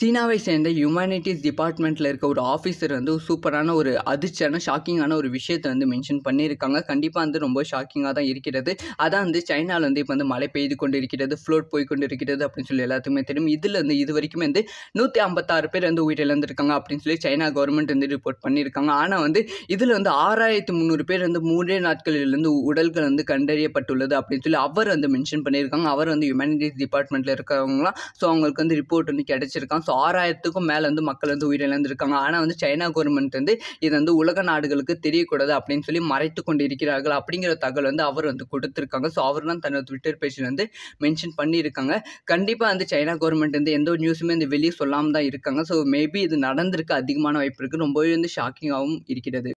சீனாவை சேர்ந்த ஹியூமனிட்டிஸ் டிபார்ட்மெண்ட்டில் இருக்க ஒரு ஆஃபீஸர் வந்து சூப்பரான ஒரு அதிர்ச்சியான ஷாக்கிங்கான ஒரு விஷயத்தை வந்து மென்ஷன் பண்ணியிருக்காங்க கண்டிப்பாக வந்து ரொம்ப ஷாக்கிங்காக தான் இருக்கிறது அதான் வந்து சைனாவில் வந்து இப்போ வந்து மழை பெய்து கொண்டு இருக்கிறது ஃப்ளோட் போய் கொண்டு இருக்கிறது அப்படின்னு சொல்லி எல்லாத்துக்குமே தெரியும் இதில் வந்து இது வரைக்குமே வந்து நூற்றி ஐம்பத்தாறு பேர் வந்து இழந்திருக்காங்க அப்படின்னு சொல்லி சைனா கவர்மெண்ட் வந்து ரிப்போர்ட் பண்ணியிருக்காங்க ஆனால் வந்து இதில் வந்து ஆறாயிரத்து முந்நூறு பேர் வந்து மூன்றே நாட்களிலிருந்து உடல்கள் வந்து கண்டறியப்பட்டுள்ளது அப்படின்னு சொல்லி அவர் வந்து மென்ஷன் பண்ணியிருக்காங்க அவர் வந்து ஹியூமனிட்டிஸ் டிபார்ட்மெண்ட்டில் இருக்கிறவங்களாம் ஸோ அவங்களுக்கு வந்து ரிப்போர்ட் வந்து கிடச்சிருக்கான் ஸோ ஆறாயிரத்துக்கும் மேலே வந்து மக்கள் வந்து உயிரிழந்திருக்காங்க ஆனால் வந்து சைனா கவர்மெண்ட் வந்து இது வந்து உலக நாடுகளுக்கு தெரியக்கூடாது அப்படின்னு சொல்லி மறைத்து கொண்டு இருக்கிறார்கள் அப்படிங்கிற தகவல் வந்து அவர் வந்து கொடுத்துருக்காங்க ஸோ அவர் தான் தன்னோட ட்விட்டர் பேஜில் வந்து மென்ஷன் பண்ணியிருக்காங்க கண்டிப்பாக வந்து சைனா கவர்மெண்ட் வந்து எந்த ஒரு நியூஸுமே இந்த வெளியே சொல்லாமல் தான் இருக்காங்க ஸோ மேபி இது நடந்திருக்கு அதிகமான வாய்ப்பு இருக்குது ரொம்பவே வந்து ஷாக்கிங்காகவும் இருக்கிறது